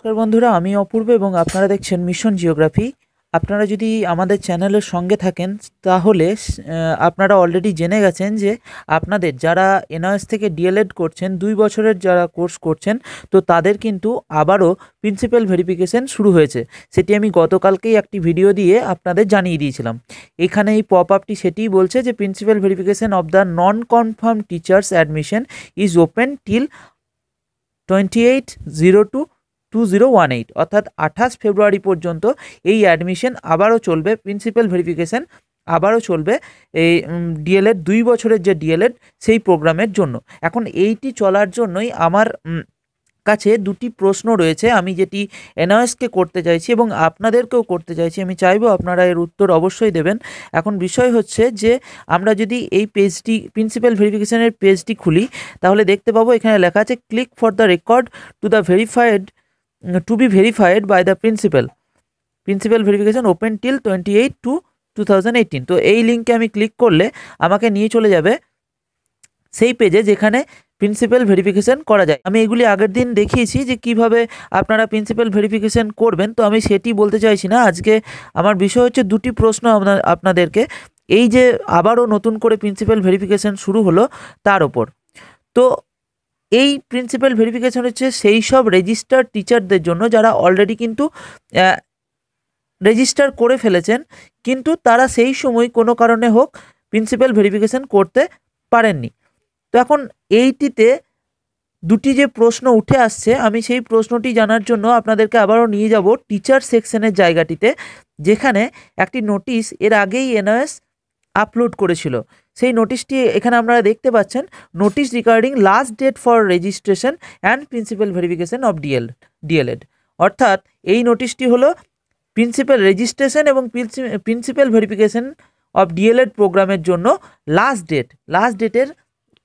নমস্কার বন্ধুরা আমি অপূর্ব এবং আপনারা দেখছেন মিশন জিওগ্রাফি আপনারা যদি আমাদের চ্যানেলের সঙ্গে থাকেন তাহলে আপনারা অলরেডি জেনে গেছেন যে আপনাদের যারা এনআইএস থেকে ডিএলএড করছেন দুই বছরের যারা কোর্স করছেন তো তাদের কিন্তু আবারও প্রিন্সিপাল ভেরিফিকেশন শুরু হয়েছে সেটি আমি গতকালকেই একটি ভিডিও দিয়ে আপনাদের জানিয়ে দিয়েছিলাম এখানে এই পপ আপটি সেটিই বলছে যে principal verification of the non confirm teachers admission is open till twenty eight zero two two zero one eight অর্থাৎ আঠাশ ফেব্রুয়ারি পর্যন্ত এই অ্যাডমিশন আবারও চলবে প্রিন্সিপাল ভেরিফিকেশান আবারও চলবে এই ডিএলএড দুই বছরের যে ডিএলএড সেই প্রোগ্রামের জন্য এখন এইটি চলার জন্যই আমার কাছে দুটি প্রশ্ন রয়েছে আমি যেটি এনআইএসকে করতে চাইছি এবং আপনাদেরকেও করতে চাইছি আমি চাইবো আপনারা এর উত্তর অবশ্যই দেবেন এখন বিষয় হচ্ছে যে আমরা যদি এই পেজটি প্রিন্সিপাল ভেরিফিকেশানের পেজটি খুলি তাহলে দেখতে পাবো এখানে লেখা আছে click for the record to the verified to be verified by the principal principal verification open till twenty eight two two thousand তো এই লিঙ্কে আমি ক্লিক করলে আমাকে নিয়ে চলে যাবে সেই পেজে যেখানে প্রিন্সিপাল ভেরিফিকেশান করা যায় আমি এগুলি আগের দিন দেখিয়েছি যে কিভাবে আপনারা প্রিন্সিপাল ভেরিফিকেশান করবেন তো আমি সেটি বলতে চাইছি না আজকে আমার বিষয় হচ্ছে দুটি প্রশ্ন আপনাদেরকে এই যে আবারও নতুন করে প্রিন্সিপাল ভেরিফিকেশান শুরু হলো তার ওপর তো এই প্রিন্সিপাল ভেরিফিকেশন হচ্ছে সেই সব রেজিস্টার টিচারদের জন্য যারা অলরেডি কিন্তু রেজিস্টার করে ফেলেছেন কিন্তু তারা সেই সময় কোনো কারণে হোক প্রিন্সিপাল ভেরিফিকেশন করতে পারেননি তো এখন এইটিতে দুটি যে প্রশ্ন উঠে আসছে আমি সেই প্রশ্নটি জানার জন্য আপনাদেরকে আবারও নিয়ে যাব টিচার সেকশনের জায়গাটিতে যেখানে একটি নোটিশ এর আগেই এনওএস আপলোড করেছিল সেই নোটিশটি এখানে আপনারা দেখতে পাচ্ছেন notice regarding last date for registration and principal verification of D L D El Ed অর্থাৎ এই নোটিশটি হলো প্রিন্সিপাল রেজিস্ট্রেশন এবং প্রিন্সিপাল ভেরিফিকেশন অফ ডিএলএড প্রোগ্রামের জন্য লাস্ট ডেট লাস্ট ডেটের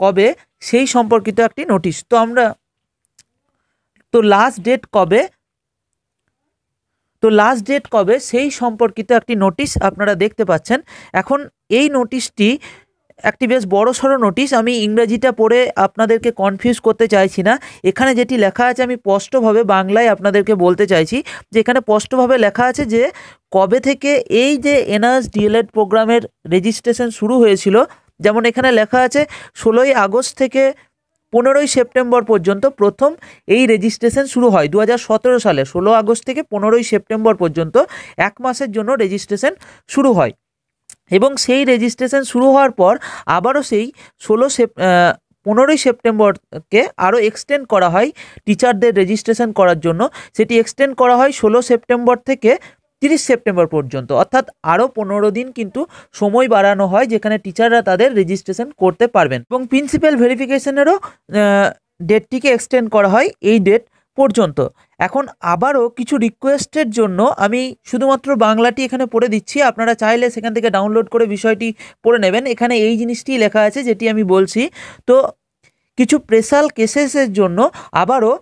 কবে সেই সম্পর্কিত একটি নোটিশ তো আমরা তো লাস্ট ডেট কবে তো লাস্ট ডেট কবে সেই সম্পর্কিত একটি নোটিশ আপনারা দেখতে পাচ্ছেন এখন এই নোটিশটি একটি বেশ বড়ো সড়ো নোটিশ আমি ইংরাজিটা পড়ে আপনাদেরকে কনফিউজ করতে চাইছি না এখানে যেটি লেখা আছে আমি স্পষ্টভাবে বাংলায় আপনাদেরকে বলতে চাইছি যে এখানে স্পষ্টভাবে লেখা আছে যে কবে থেকে এই যে এনআস ডিএলএড প্রোগ্রামের রেজিস্ট্রেশন শুরু হয়েছিল যেমন এখানে লেখা আছে ষোলোই আগস্ট থেকে পনেরোই সেপ্টেম্বর পর্যন্ত প্রথম এই রেজিস্ট্রেশন শুরু হয় দু সালে ষোলো আগস্ট থেকে পনেরোই সেপ্টেম্বর পর্যন্ত এক মাসের জন্য রেজিস্ট্রেশন শুরু হয় এবং সেই রেজিস্ট্রেশন শুরু হওয়ার পর আবারও সেই ষোলো সেপ পনেরোই সেপ্টেম্বরকে আরও এক্সটেন্ড করা হয় টিচারদের রেজিস্ট্রেশন করার জন্য সেটি এক্সটেন্ড করা হয় ষোলো সেপ্টেম্বর থেকে তিরিশ সেপ্টেম্বর পর্যন্ত অর্থাৎ আরও পনেরো দিন কিন্তু সময় বাড়ানো হয় যেখানে টিচাররা তাদের রেজিস্ট্রেশন করতে পারবেন এবং প্রিন্সিপাল ভেরিফিকেশনেরও ডেটটিকে এক্সটেন্ড করা হয় এই ডেট পর্যন্ত এখন আবারও কিছু রিকোয়েস্টের জন্য আমি শুধুমাত্র বাংলাটি এখানে পড়ে দিচ্ছি আপনারা চাইলে সেখান থেকে ডাউনলোড করে বিষয়টি পড়ে নেবেন এখানে এই জিনিসটি লেখা আছে যেটি আমি বলছি তো কিছু স্পেশাল কেসেসের জন্য আবারও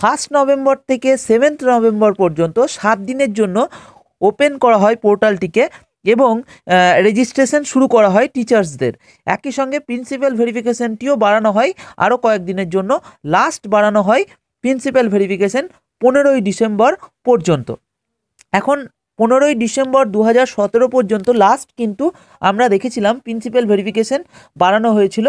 ফার্স্ট নভেম্বর থেকে সেভেন্থ নভেম্বর পর্যন্ত সাত দিনের জন্য ওপেন করা হয় পোর্টালটিকে এবং রেজিস্ট্রেশন শুরু করা হয় টিচার্সদের একই সঙ্গে প্রিন্সিপাল ভেরিফিকেশনটিও বাড়ানো হয় আরও কয়েকদিনের জন্য লাস্ট বাড়ানো হয় প্রিন্সিপাল ভেরিফিকেশন পনেরোই ডিসেম্বর পর্যন্ত এখন পনেরোই ডিসেম্বর দু পর্যন্ত লাস্ট কিন্তু আমরা দেখেছিলাম প্রিন্সিপাল ভেরিফিকেশন বাড়ানো হয়েছিল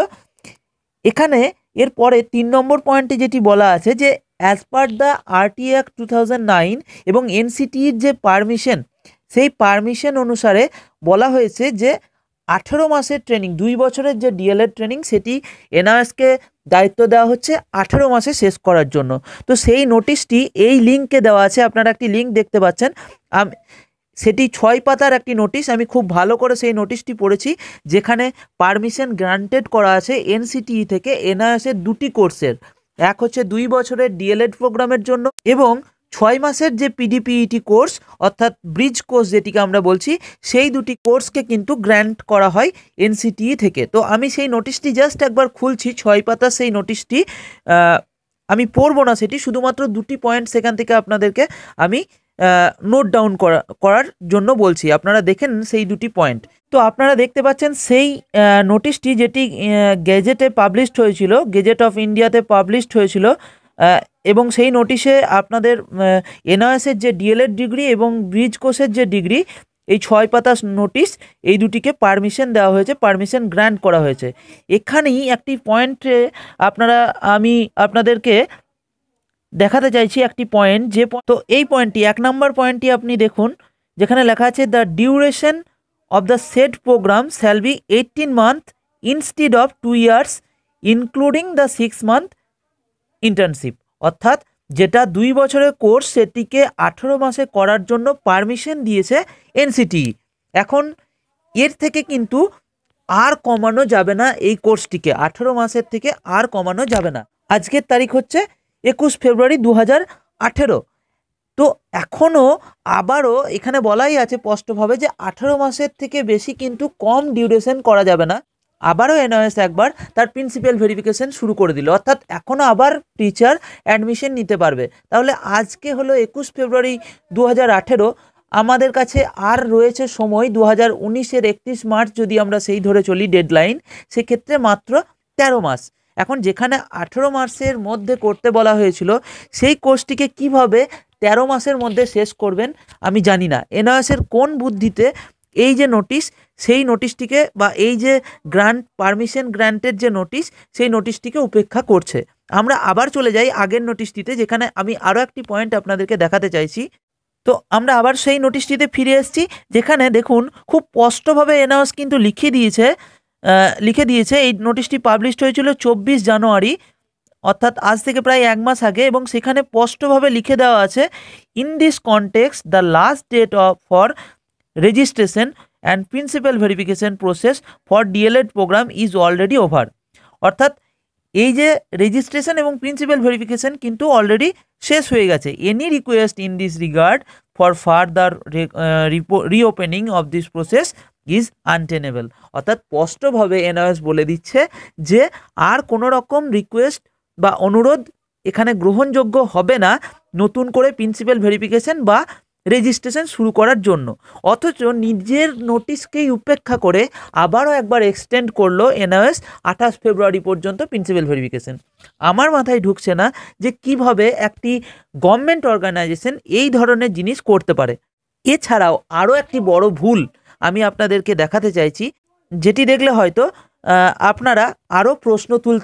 এখানে এরপরে তিন নম্বর পয়েন্টে যেটি বলা আছে যে as per the R T act two thousand nine এবং এনসিটির e যে পারমিশন সেই পারমিশন অনুসারে বলা হয়েছে যে আঠেরো মাসের ট্রেনিং দুই বছরের যে ডিএলএড ট্রেনিং সেটি এনআরএসকে দায়িত্ব দেওয়া হচ্ছে আঠেরো মাসে শেষ করার জন্য তো সেই নোটিশটি এই লিঙ্কে দেওয়া আছে আপনারা একটি লিঙ্ক দেখতে পাচ্ছেন সেটি ছয় পাতার একটি নোটিশ আমি খুব ভালো করে সেই নোটিশটি পড়েছি যেখানে পারমিশন গ্রান্টেড করা আছে এনসিটিই e থেকে এনআরএসের দুটি কোর্সের এক হচ্ছে দুই বছরের ডিএলএড প্রোগ্রামের জন্য এবং ছয় মাসের যে পিডিপিইটি e কোর্স অর্থাৎ ব্রিজ কোর্স যেটিকে আমরা বলছি সেই দুটি কোর্সকে কিন্তু গ্র্যান্ট করা হয় এনসিটি e থেকে তো আমি সেই নোটিশটি জাস্ট একবার খুলছি ছয় পাতা সেই নোটিশটি আমি পড়বো না সেটি শুধুমাত্র দুটি পয়েন্ট সেখান থেকে আপনাদেরকে আমি নোট ডাউন করা করার জন্য বলছি আপনারা দেখেন সেই দুটি পয়েন্ট তো আপনারা দেখতে পাচ্ছেন সেই নোটিশটি যেটি গেজেটে পাবলিশড হয়েছিল গেজেট অফ ইন্ডিয়াতে পাবলিশড হয়েছিল এবং সেই নোটিশে আপনাদের এনআইএসের যে ডিএলএড ডিগ্রি এবং ব্রিজ কোর্সের যে ডিগ্রি এই ছয় পাতাস নোটিশ এই দুটিকে পারমিশন দেওয়া হয়েছে পারমিশন গ্র্যান্ট করা হয়েছে এখানেই একটি পয়েন্টে আপনারা আমি আপনাদেরকে দেখাতে চাইছি একটি পয়েন্ট যে তো এই পয়েন্টটি এক নম্বর পয়েন্টটি আপনি দেখুন যেখানে লেখা আছে the duration of the set programme shall be eighteen month instead of two years including the six month internship অর্থাৎ যেটা দুই বছরের কোর্স সেটিকে আঠেরো মাসে করার জন্য পারমিশন দিয়েছে এনসিটি e। এখন এর থেকে কিন্তু আর কমানো যাবে না এই কোর্সটিকে আঠেরো মাসের থেকে আর কমানো যাবে না আজকের তারিখ হচ্ছে একুশ ফেব্রুয়ারি দু হাজার আঠেরো তো এখনও আবারও এখানে বলাই আছে স্পষ্টভাবে যে আঠেরো মাসের থেকে বেশি কিন্তু কম ডিউরেশন করা যাবে না আবারও এনআইএস একবার তার প্রিন্সিপাল ভেরিফিকেশন শুরু করে দিল অর্থাৎ এখনও আবার টিচার অ্যাডমিশন নিতে পারবে তাহলে আজকে হলো একুশ ফেব্রুয়ারি দু আমাদের কাছে আর রয়েছে সময় দু হাজার উনিশের একত্রিশ মার্চ যদি আমরা সেই ধরে চলি ডেডলাইন সেক্ষেত্রে মাত্র তেরো মাস এখন যেখানে আঠেরো মাসের মধ্যে করতে বলা হয়েছিল সেই কোর্সটিকে কিভাবে তেরো মাসের মধ্যে শেষ করবেন আমি জানি না এনআইএসের কোন বুদ্ধিতে এই যে নোটিশ সেই নোটিশটিকে বা এই যে গ্রান্ট পারমিশন গ্রান্টের যে নোটিশ সেই নোটিশটিকে উপেক্ষা করছে আমরা আবার চলে যাই আগের নোটিশটিতে যেখানে আমি আরও একটি পয়েন্ট আপনাদেরকে দেখাতে চাইছি তো আমরা আবার সেই নোটিশটিতে ফিরে এসেছি যেখানে দেখুন খুব স্পষ্টভাবে এনআস কিন্তু লিখিয়ে দিয়েছে লিখে দিয়েছে এই নোটিশটি পাবলিশড হয়েছিল চব্বিশ জানুয়ারি অর্থাৎ আজ থেকে প্রায় এক মাস আগে এবং সেখানে স্পষ্টভাবে লিখে দেওয়া আছে in this context the last date of for registration and principal verification process for D El Ed programme is already over অর্থাৎ এই যে রেজিস্ট্রেশন এবং প্রিন্সিপাল ভেরিফিকেশন কিন্তু অলরেডি শেষ হয়ে গেছে any request in this regard for further reopening of this process is untenable অর্থাৎ স্পষ্টভাবে এনওএস বলে দিচ্ছে যে আর কোনো রকম রিকোয়েস্ট বা অনুরোধ এখানে গ্রহণযোগ্য হবে না নতুন করে প্রিন্সিপাল ভেরিফিকেশন বা রেজিস্ট্রেশন শুরু করার জন্য অথচ নিজের নোটিশকেই উপেক্ষা করে আবারও একবার এক্সটেন্ড করলো এনআইএস আঠাশ ফেব্রুয়ারি পর্যন্ত প্রিন্সিপাল ভেরিফিকেশন আমার মাথায় ঢুকছে না যে কিভাবে একটি গভর্নমেন্ট অর্গানাইজেশন এই ধরনের জিনিস করতে পারে এছাড়াও আরও একটি বড় ভুল আমি আপনাদেরকে দেখাতে চাইছি যেটি দেখলে হয়তো আপনারা আরও প্রশ্ন তুল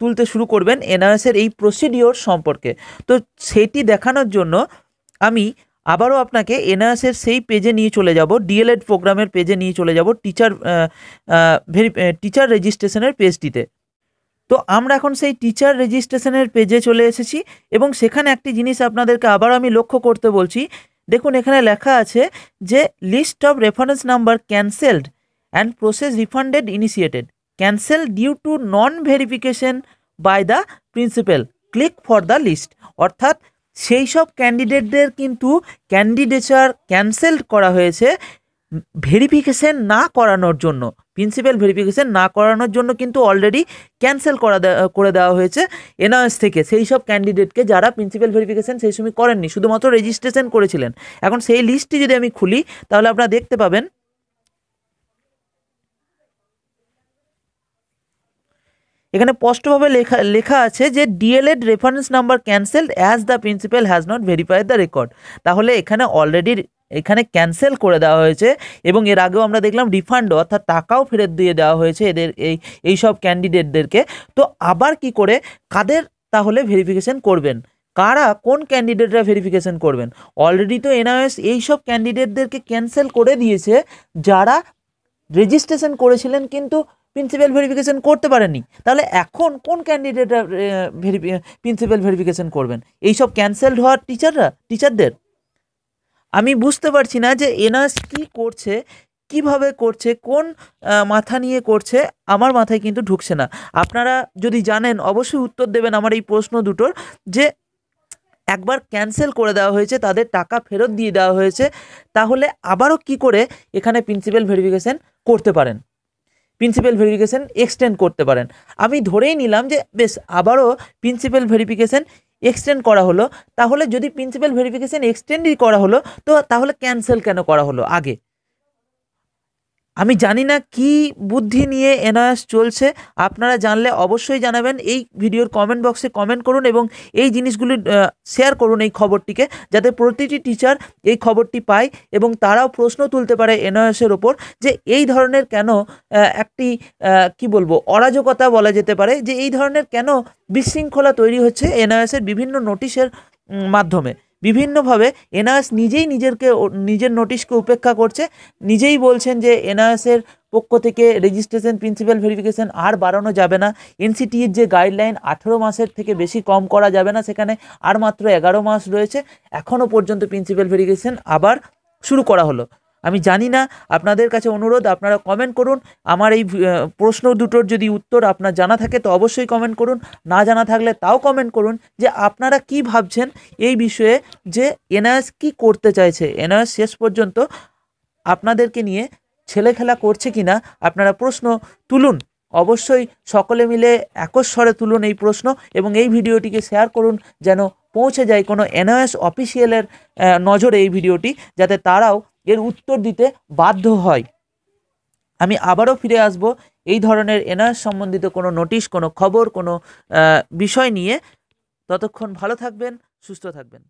তুলতে শুরু করবেন এনআরএসের এই প্রসিডিওর সম্পর্কে তো সেটি দেখানোর জন্য আমি আবারও আপনাকে এনআরএসের সেই পেজে নিয়ে চলে যাব ডিএলএড প্রোগ্রামের পেজে নিয়ে চলে যাব টিচার ভেরি টিচার রেজিস্ট্রেশনের পেজটিতে তো আমরা এখন সেই টিচার রেজিস্ট্রেশনের পেজে চলে এসেছি এবং সেখানে একটি জিনিস আপনাদেরকে আবার আমি লক্ষ্য করতে বলছি দেখুন এখানে লেখা আছে যে list of reference number cancelled and process refunded initiated cancel due to non verification by the principal click for the list অর্থাৎ সেই সব ক্যান্ডিডেটদের কিন্তু ক্যান্ডিডেচার ক্যান্সেলড করা হয়েছে ভেরিফিকেশন না করানোর জন্য প্রিন্সিপাল ভেরিফিকেশান না করানোর জন্য কিন্তু অলরেডি ক্যান্সেল করা করে দেওয়া হয়েছে এনআরএস থেকে সেই সব ক্যান্ডিডেটকে যারা প্রিন্সিপাল ভেরিফিকেশান সেই সময় করেননি শুধুমাত্র রেজিস্ট্রেশন করেছিলেন এখন সেই লিস্টটি যদি আমি খুলি তাহলে আপনারা দেখতে পাবেন এখানে স্পষ্টভাবে লেখা লেখা আছে যে D El Ed reference number cancelled as the principal has not verified the record তাহলে এখানে অলরেডি এখানে ক্যান্সেল করে দেওয়া হয়েছে এবং এর আগেও আমরা দেখলাম রিফান্ড অর্থাৎ টাকাও ফেরত দিয়ে দেওয়া হয়েছে এদের এই এই সব ক্যান্ডিডেটদেরকে তো আবার কি করে কাদের তাহলে ভেরিফিকেশন করবেন কারা কোন ক্যান্ডিডেটরা ভেরিফিকেশন করবেন অলরেডি তো এনআইএস এই সব ক্যান্ডিডেটদেরকে ক্যান্সেল করে দিয়েছে যারা রেজিস্ট্রেশন করেছিলেন কিন্তু প্রিন্সিপাল ভেরিফিকেশন করতে পারেনি তাহলে এখন কোন ক্যান্ডিডেটরা ভেরিফি প্রিন্সিপাল ভেরিফিকেশন করবেন এই সব ক্যান্সেলড হওয়ার টিচাররা টিচারদের আমি বুঝতে পারছি না যে এনাস কী করছে কিভাবে করছে কোন মাথা নিয়ে করছে আমার মাথায় কিন্তু ঢুকছে না আপনারা যদি জানেন অবশ্যই উত্তর দেবেন আমার এই প্রশ্ন দুটোর যে একবার ক্যান্সেল করে দেওয়া হয়েছে তাদের টাকা ফেরত দিয়ে দেওয়া হয়েছে তাহলে আবারও কি করে এখানে প্রিন্সিপাল ভেরিফিকেশান করতে পারেন প্রিন্সিপাল ভেরিফিকেশান এক্সটেন্ড করতে পারেন আমি ধরেই নিলাম যে বেশ আবারও প্রিন্সিপাল ভেরিফিকেশন এক্সটেন্ড করা হলো তাহলে যদি প্রিন্সিপাল ভেরিফিকেশান এক্সটেন্ডই করা হলো তো তাহলে ক্যান্সেল কেন করা হলো আগে আমি জানি না কি বুদ্ধি নিয়ে এনআইএস চলছে আপনারা জানলে অবশ্যই জানাবেন এই ভিডিওর কমেন্ট বক্সে কমেন্ট করুন এবং এই জিনিসগুলি শেয়ার করুন এই খবরটিকে যাতে প্রতিটি টিচার এই খবরটি পায় এবং তারাও প্রশ্ন তুলতে পারে এনআইএসের ওপর যে এই ধরনের কেন একটি কি বলবো অরাজকতা বলা যেতে পারে যে এই ধরনের কেন বিশৃঙ্খলা তৈরি হচ্ছে এনআইএসের বিভিন্ন নোটিশের মাধ্যমে বিভিন্নভাবে এনআস নিজেই নিজেরকে নিজের নোটিশকে উপেক্ষা করছে নিজেই বলছেন যে এনআইএসের পক্ষ থেকে রেজিস্ট্রেশন প্রিন্সিপাল ভেরিফিকেশন আর বাড়ানো যাবে না এনসিটির যে গাইডলাইন আঠেরো মাসের থেকে বেশি কম করা যাবে না সেখানে আর মাত্র এগারো মাস রয়েছে এখনও পর্যন্ত প্রিন্সিপাল ভেরিফিকেশন আবার শুরু করা হলো আমি জানি না আপনাদের কাছে অনুরোধ আপনারা কমেন্ট করুন আমার এই প্রশ্ন দুটোর যদি উত্তর আপনার জানা থাকে তো অবশ্যই কমেন্ট করুন না জানা থাকলে তাও কমেন্ট করুন যে আপনারা কি ভাবছেন এই বিষয়ে যে এনআইএস কি করতে চাইছে এনআইএস শেষ পর্যন্ত আপনাদেরকে নিয়ে ছেলে খেলা করছে কি না আপনারা প্রশ্ন তুলুন অবশ্যই সকলে মিলে একস্বরে তুলুন এই প্রশ্ন এবং এই ভিডিওটিকে শেয়ার করুন যেন পৌঁছে যায় কোনো এনআইএস অফিসিয়ালের নজরে এই ভিডিওটি যাতে তারাও এর উত্তর দিতে বাধ্য হয় আমি আবারও ফিরে আসব এই ধরনের এনআর সম্বন্ধিত কোনো নোটিশ কোনো খবর কোনো বিষয় নিয়ে ততক্ষণ ভালো থাকবেন সুস্থ থাকবেন